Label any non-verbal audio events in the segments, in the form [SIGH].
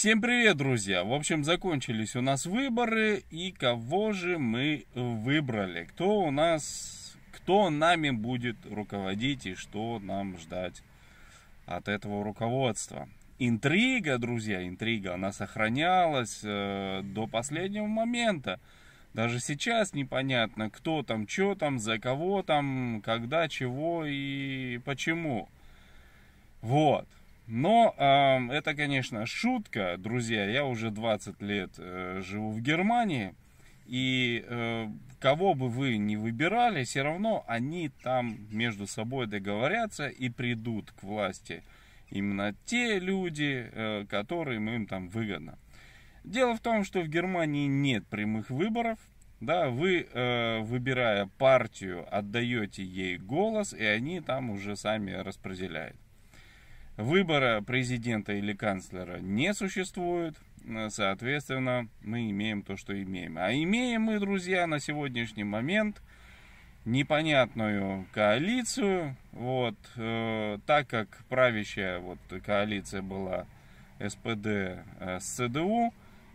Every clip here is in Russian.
Всем привет, друзья! В общем, закончились у нас выборы, и кого же мы выбрали? Кто у нас, кто нами будет руководить и что нам ждать от этого руководства? Интрига, друзья, интрига, она сохранялась э, до последнего момента. Даже сейчас непонятно, кто там, что там, за кого там, когда, чего и почему. Вот. Но э, это, конечно, шутка, друзья. Я уже 20 лет э, живу в Германии. И э, кого бы вы ни выбирали, все равно они там между собой договорятся и придут к власти именно те люди, э, которым им там выгодно. Дело в том, что в Германии нет прямых выборов. Да, вы, э, выбирая партию, отдаете ей голос, и они там уже сами распределяют. Выбора президента или канцлера не существует, э, соответственно, мы имеем то, что имеем. А имеем мы, друзья, на сегодняшний момент непонятную коалицию, вот, э, так как правящая вот коалиция была СПД э, с ЦДУ,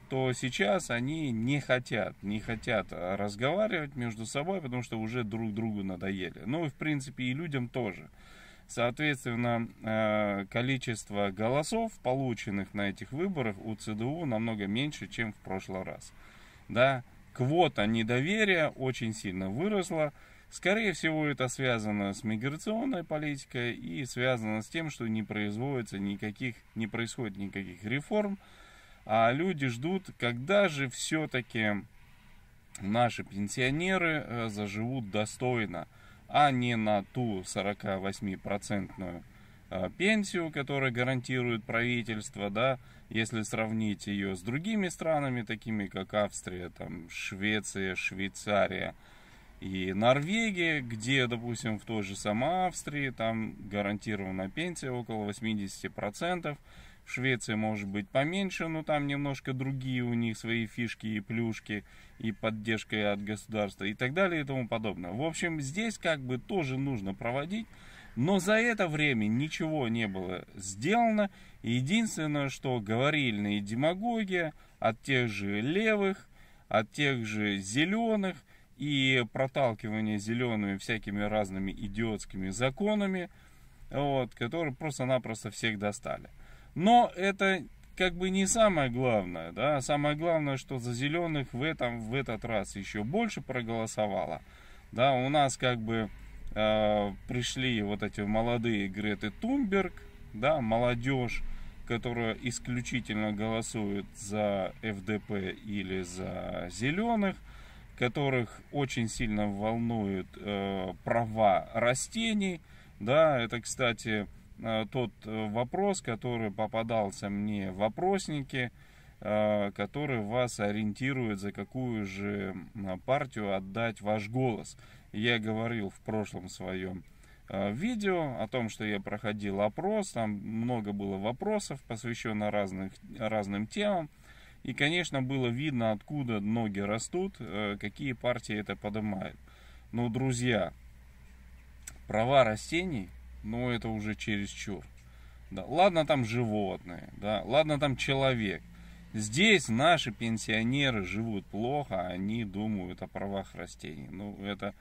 то сейчас они не хотят, не хотят разговаривать между собой, потому что уже друг другу надоели. Ну и в принципе и людям тоже. Соответственно, э, количество голосов, полученных на этих выборах, у ЦДУ намного меньше, чем в прошлый раз. Да, квота недоверия очень сильно выросла. Скорее всего, это связано с миграционной политикой и связано с тем, что не производится никаких, не происходит никаких реформ, а люди ждут, когда же все-таки наши пенсионеры э, заживут достойно – а не на ту 48-процентную а, пенсию, которая гарантирует правительство, да, если сравнить ее с другими странами, такими как Австрия, там, Швеция, Швейцария и Норвегия, где, допустим, в той же самой Австрии там гарантирована пенсия около 80%, Швеция может быть поменьше, но там немножко другие у них свои фишки и плюшки, и поддержка от государства и так далее и тому подобное. В общем, здесь как бы тоже нужно проводить, но за это время ничего не было сделано. Единственное, что говорильные демагогия от тех же левых, от тех же зеленых и проталкивание зелеными всякими разными идиотскими законами, вот, которые просто-напросто всех достали. Но это как бы не самое главное, да, самое главное, что за зеленых в этом, в этот раз еще больше проголосовало, да, у нас как бы э, пришли вот эти молодые Греты Тумберг, да, молодежь, которая исключительно голосует за ФДП или за зеленых, которых очень сильно волнуют э, права растений, да, это, кстати, Э, тот э, вопрос, который попадался мне в вопроснике, э, который вас ориентирует, за какую же партию отдать ваш голос. Я говорил в прошлом своем видео о том, что я проходил опрос, там много было вопросов, посвященных разных, разным темам. И, конечно, было видно, откуда ноги растут, какие партии это поднимают. Но, друзья, права растений – но это уже чересчур. Да, ладно там животные, да, ладно там человек. Здесь наши пенсионеры живут плохо, а они думают о правах растений. Ну, это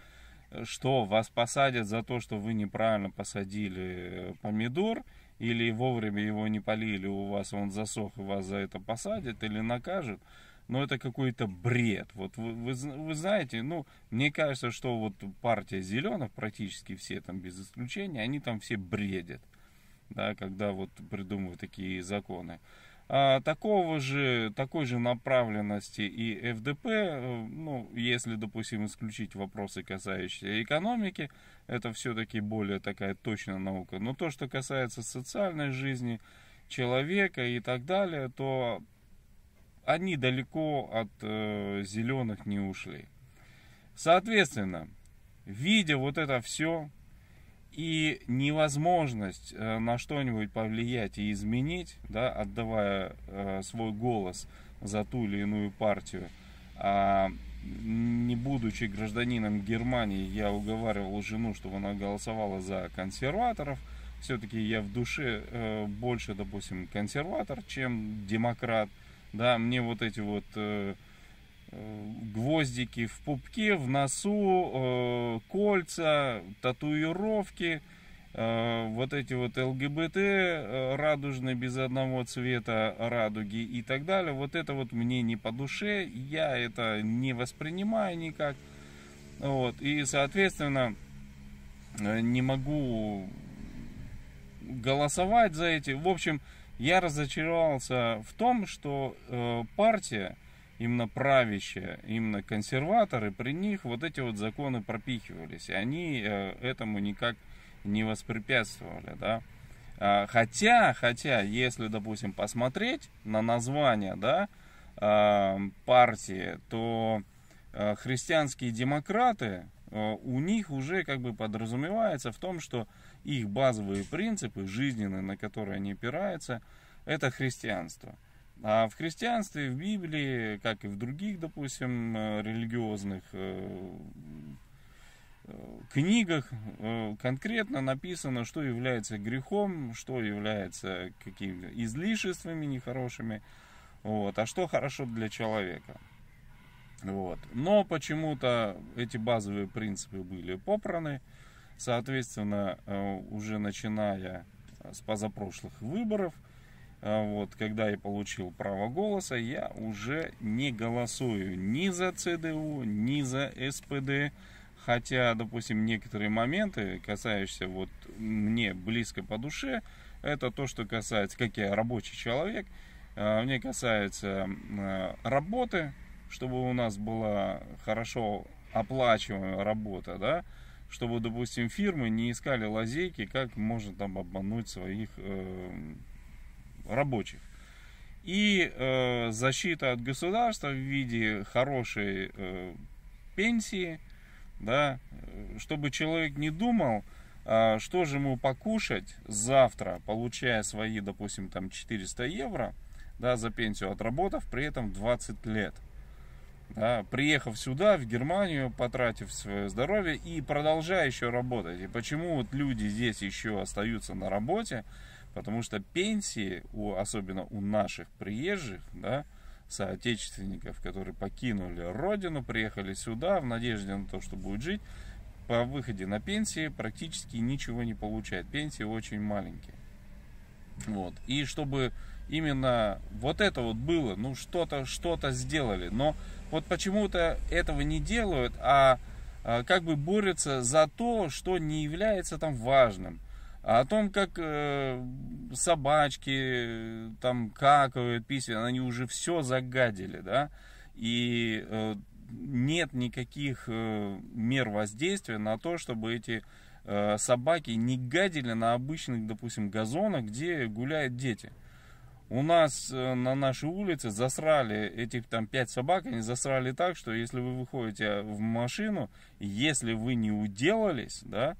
э, что, вас посадят за то, что вы неправильно посадили э, помидор, или вовремя его не полили, у вас он засох, и вас за это посадят или накажут – ну это какой-то бред. Вот вы, вы, вы знаете, ну, мне кажется, что вот партия зеленых, практически все там без исключения, они там все бредят, да, когда вот придумывают такие законы. А, такого же, такой же направленности и ФДП, э, ну, если, допустим, исключить вопросы, касающиеся экономики, это все-таки более такая точная наука. Но то, что касается социальной жизни человека и так далее, то они далеко от э, зеленых не ушли. Соответственно, видя вот это все и невозможность э, на что-нибудь повлиять и изменить, да, отдавая э, свой голос за ту или иную партию, а не будучи гражданином Германии, я уговаривал жену, чтобы она голосовала за консерваторов. Все-таки я в душе э, больше, допустим, консерватор, чем демократ. Э, да, мне вот эти вот э, э, гвоздики в пупке, в носу, э, кольца, татуировки, вот эти вот ЛГБТ радужные без одного цвета радуги и так далее. Вот это вот мне не по душе, я это не воспринимаю никак. Вот, и, соответственно, не могу голосовать за эти. В общем, я разочаровался в том, что э, партия, именно правящая, именно консерваторы, при них вот эти вот законы пропихивались, и они э, этому никак не воспрепятствовали, да. Э, хотя, хотя, если, допустим, посмотреть на название, да, э, партии, то э, христианские демократы, э, у них уже как бы подразумевается в том, что их базовые принципы жизненные, на которые они опираются, это христианство. А в христианстве, в Библии, как и в других, допустим, э, религиозных э, э, книгах конкретно написано, что является грехом, что является какими-то излишествами нехорошими, вот, а что хорошо для человека. Вот. Но почему-то эти базовые принципы были попраны, Соответственно, э, уже начиная с позапрошлых выборов, э, вот, когда я получил право голоса, я уже не голосую ни за ЦДУ, ни за СПД. Хотя, допустим, некоторые моменты, касающиеся вот мне близко по душе, это то, что касается, как я рабочий человек, э, мне касается работы, чтобы у нас была хорошо оплачиваемая работа, да, чтобы, допустим, фирмы не искали лазейки, как можно там обмануть своих э, рабочих. И э, защита от государства в виде хорошей э, пенсии, да, э, чтобы человек не думал, э, что же ему покушать завтра, получая свои, допустим, там 400 евро, да, за пенсию, отработав при этом 20 лет да, приехав сюда, в Германию, потратив свое здоровье и продолжая еще работать. И почему вот люди здесь еще остаются на работе? Потому что пенсии, у, особенно у наших приезжих, да, соотечественников, которые покинули родину, приехали сюда в надежде на то, что будет жить, по выходе на пенсии практически ничего не получает. Пенсии очень маленькие. Вот. И чтобы именно вот это вот было, ну что-то что-то сделали, но вот почему-то этого не делают, а, а как бы борются за то, что не является там важным. А о том, как э, собачки э, там какают, письма, они уже все загадили, да, и э, нет никаких мер воздействия на то, чтобы эти собаки не гадили на обычных, допустим, газонах, где гуляют дети. У нас э, на нашей улице засрали этих там пять собак, они засрали так, что если вы выходите в машину, если вы не уделались, да,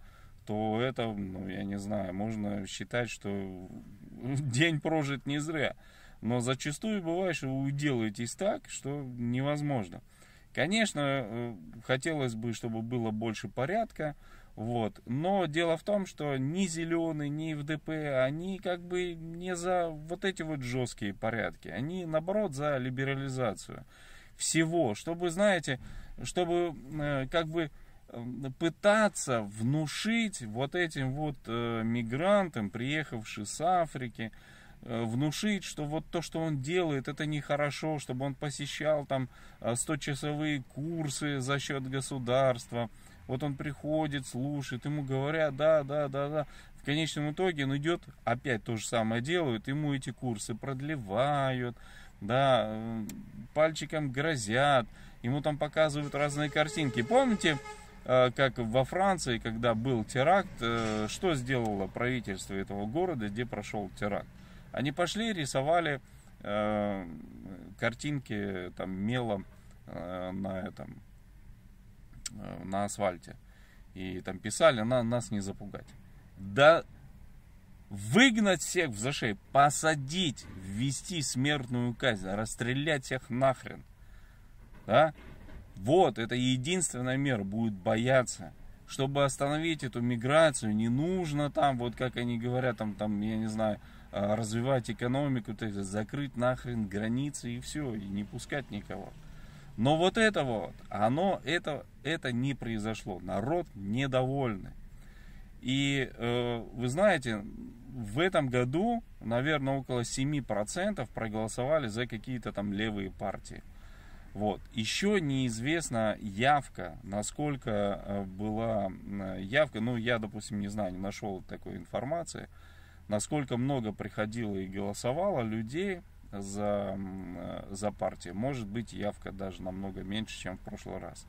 то это, ну, я не знаю, можно считать, что [LAUGHS] день прожит не зря. Но зачастую бывает, что вы делаетесь так, что невозможно. Конечно, э, хотелось бы, чтобы было больше порядка, вот. Но дело в том, что ни зеленые, ни ВДП, они как бы не за вот эти вот жесткие порядки. Они, наоборот, за либерализацию всего. Чтобы, знаете, чтобы э, как бы э, пытаться внушить вот этим вот э, мигрантам, приехавшим с Африки, внушить, что вот то, что он делает, это нехорошо, чтобы он посещал там 100-часовые курсы за счет государства, вот он приходит, слушает, ему говорят, да, да, да, да. В конечном итоге он идет, опять то же самое делают, ему эти курсы продлевают, да, э, пальчиком грозят, ему там показывают разные картинки. Помните, э, как во Франции, когда был теракт, э, что сделало правительство этого города, где прошел теракт? Они пошли, рисовали картинки там мелом на этом Э, на асфальте. И там писали, на нас не запугать. Да выгнать всех в зашей, посадить, ввести смертную казнь, расстрелять всех нахрен. Да? Вот, это единственная мера, будет бояться. Чтобы остановить эту миграцию, не нужно там, вот как они говорят, там, там я не знаю, э, развивать экономику, то есть закрыть нахрен границы и все, и не пускать никого. Но вот это вот, оно, это, это не произошло. Народ недовольный. И э, вы знаете, в этом году, наверное, около 7% проголосовали за какие-то там левые партии. Вот. Еще неизвестна явка, насколько э, была э, явка, ну я, допустим, не знаю, не нашел такой информации, насколько много приходило и голосовало людей, за, э, за партию. Может быть, явка даже намного меньше, чем в прошлый раз.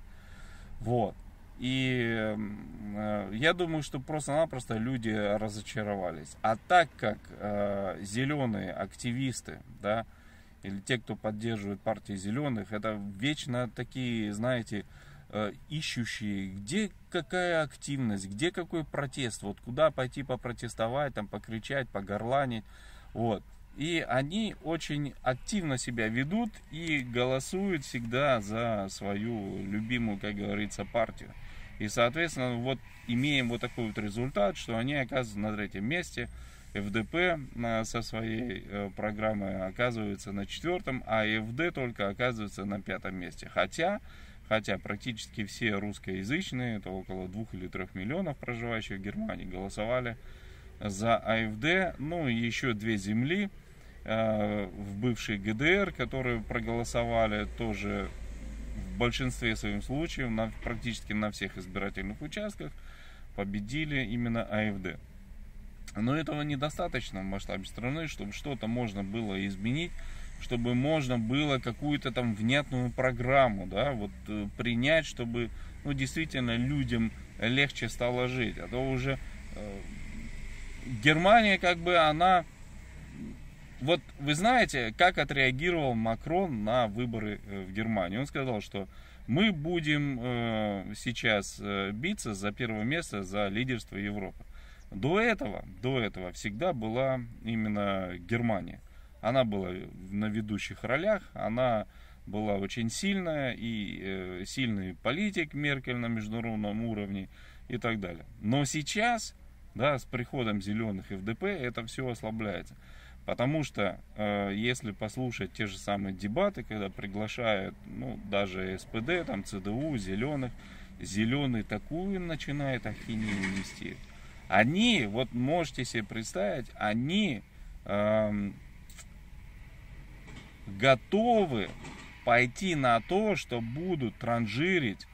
Вот. И э, я думаю, что просто-напросто люди разочаровались. А так как э, зеленые активисты, да, или те, кто поддерживает партии зеленых, это вечно такие, знаете, э, ищущие, где какая активность, где какой протест, вот куда пойти попротестовать, там покричать, погорланить, вот. И они очень активно себя ведут и голосуют всегда за свою любимую, как говорится, партию. И, соответственно, вот имеем вот такой вот результат, что они оказываются на третьем месте. ФДП э, со своей э, программой оказывается на четвертом, а ФД только оказывается на пятом месте. Хотя, хотя практически все русскоязычные, это около двух или трех миллионов проживающих в Германии, голосовали за АФД, ну и еще две земли, Э, в бывшей ГДР, которые проголосовали тоже в большинстве своем случаев, на, практически на всех избирательных участках, победили именно АФД. Но этого недостаточно в масштабе страны, чтобы что-то можно было изменить, чтобы можно было какую-то там внятную программу да, вот, э, принять, чтобы ну, действительно людям легче стало жить. А то уже э, Германия как бы она вот вы знаете, как отреагировал Макрон на выборы э, в Германии. Он сказал, что мы будем э, сейчас э, биться за первое место, за лидерство Европы. До этого, до этого всегда была именно Германия. Она была на ведущих ролях, она была очень сильная и э, сильный политик Меркель на международном уровне и так далее. Но сейчас, да, с приходом зеленых и ФДП это все ослабляется. Потому что э, если послушать те же самые дебаты, когда приглашают, ну, даже СПД, там, ЦДУ, зеленых, зеленый такую начинает ахинею нести. Они, вот можете себе представить, они э, готовы пойти на то, что будут транжирить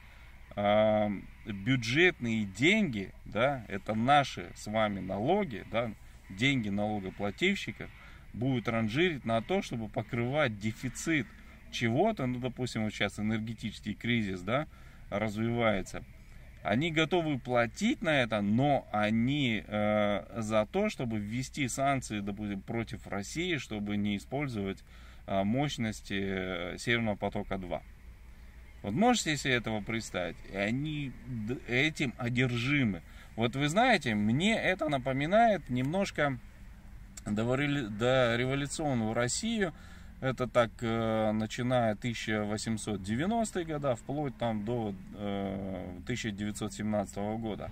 э, бюджетные деньги, да, это наши с вами налоги, да, деньги налогоплательщиков, будет ранжирить на то, чтобы покрывать дефицит чего-то, ну, допустим, вот сейчас энергетический кризис, да, развивается. Они готовы платить на это, но они э, за то, чтобы ввести санкции, допустим, против России, чтобы не использовать э, мощности э, Северного потока-2. Вот можете себе этого представить? И они этим одержимы. Вот вы знаете, мне это напоминает немножко до революционного России Это так, э, начиная 1890-е года, вплоть там до 1917 э, года.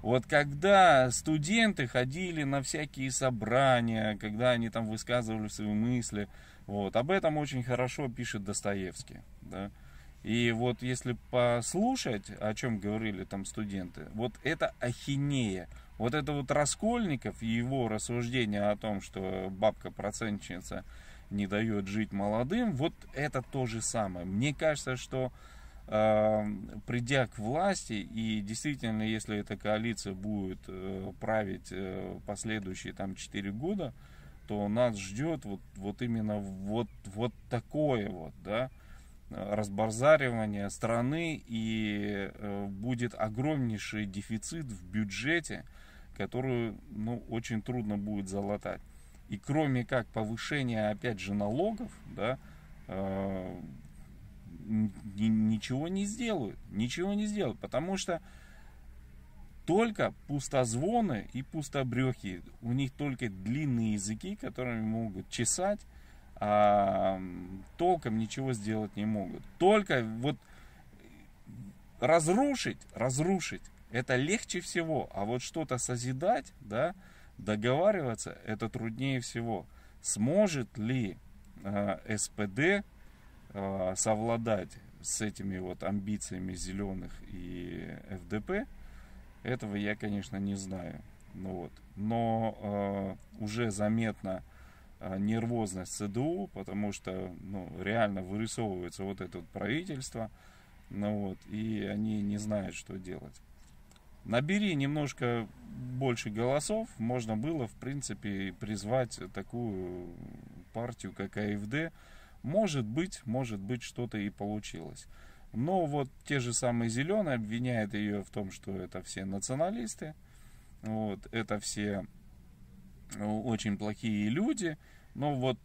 Вот когда студенты ходили на всякие собрания, когда они там высказывали свои мысли, вот, об этом очень хорошо пишет Достоевский, да. И вот если послушать, о чем говорили там студенты, вот это ахинея. Вот это вот Раскольников и его рассуждение о том, что бабка-процентница не дает жить молодым, вот это то же самое. Мне кажется, что э, придя к власти, и действительно, если эта коалиция будет э, править э, последующие там 4 года, то нас ждет вот, вот именно вот, вот такое вот, да, разбарзаривания страны и э, будет огромнейший дефицит в бюджете, которую ну, очень трудно будет залатать. И кроме как повышения, опять же, налогов, да, э, ничего не сделают. Ничего не сделают, потому что только пустозвоны и пустобрехи. У них только длинные языки, которыми могут чесать а, толком ничего сделать не могут. Только вот разрушить, разрушить, это легче всего, а вот что-то созидать, да, договариваться, это труднее всего. Сможет ли э, СПД э, совладать с этими вот амбициями зеленых и ФДП, этого я, конечно, не знаю. Ну вот. Но э, уже заметно а, нервозность ЦДУ, потому что ну, реально вырисовывается вот это вот правительство, ну вот, и они не знают, что делать. Набери немножко больше голосов, можно было, в принципе, призвать такую партию, как АФД. Может быть, может быть, что-то и получилось. Но вот те же самые зеленые обвиняют ее в том, что это все националисты, вот, это все очень плохие люди. Но вот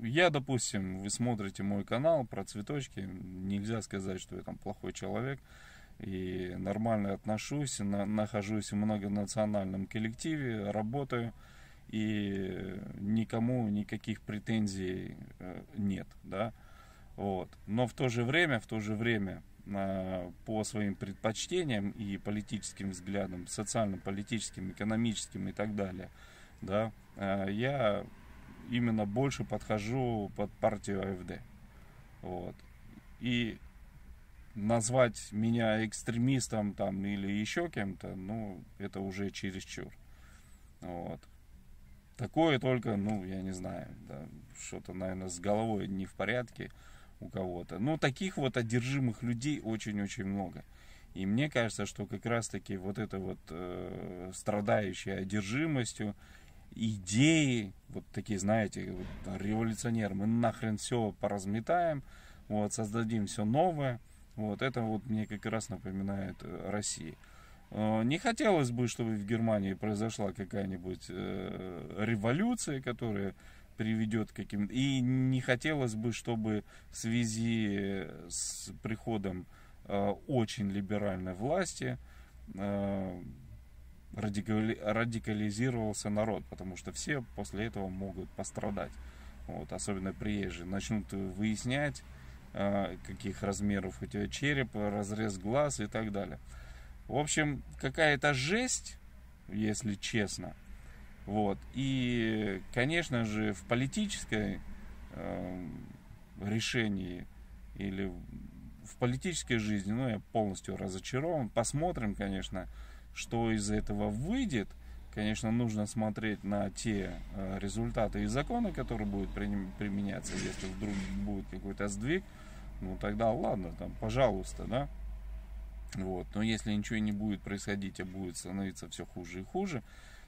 я, допустим, вы смотрите мой канал про цветочки, нельзя сказать, что я там плохой человек. И нормально отношусь, на, нахожусь в многонациональном коллективе, работаю. И никому никаких претензий э, нет, да. Вот. Но в то же время, в то же время, а, по своим предпочтениям и политическим взглядам, социально-политическим, экономическим и так далее – да, э, я именно больше подхожу под партию АФД. Вот. И назвать меня экстремистом там или еще кем-то, ну, это уже чересчур. Вот. Такое только, ну, я не знаю, да, что-то, наверное, с головой не в порядке у кого-то. Но таких вот одержимых людей очень-очень много. И мне кажется, что как раз-таки вот это вот э, страдающая одержимостью, идеи, вот такие, знаете, вот, революционер, мы нахрен все поразметаем, вот, создадим все новое. Вот, это вот мне как раз напоминает э, России. Э, не хотелось бы, чтобы в Германии произошла какая-нибудь э, революция, которая приведет к каким... то И не хотелось бы, чтобы в связи э, с приходом э, очень либеральной власти э, радикали, радикализировался народ, потому что все после этого могут пострадать, вот, особенно приезжие, начнут выяснять, э, каких размеров у тебя череп, разрез глаз и так далее. В общем, какая-то жесть, если честно. Вот. И, конечно же, в политической э, решении или в политической жизни, ну, я полностью разочарован. Посмотрим, конечно, что из этого выйдет, конечно, нужно смотреть на те э, результаты и законы, которые будут применяться, если вдруг будет какой-то сдвиг, ну тогда ладно, там, пожалуйста, да. Вот. Но если ничего не будет происходить, а будет становиться все хуже и хуже,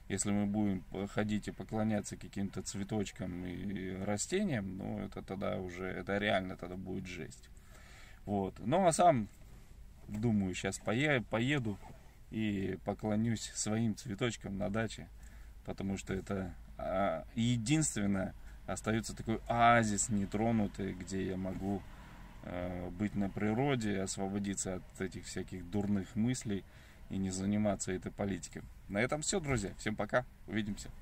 если мы будем ходить и поклоняться каким-то цветочкам и растениям, ну это тогда уже, это реально тогда будет жесть. Вот. Ну а сам, думаю, сейчас поеду, поеду и поклонюсь своим цветочкам на даче, потому что это а, единственное, остается такой оазис нетронутый, где я могу э, быть на природе, освободиться от этих всяких дурных мыслей и не заниматься этой политикой. На этом все, друзья. Всем пока. Увидимся.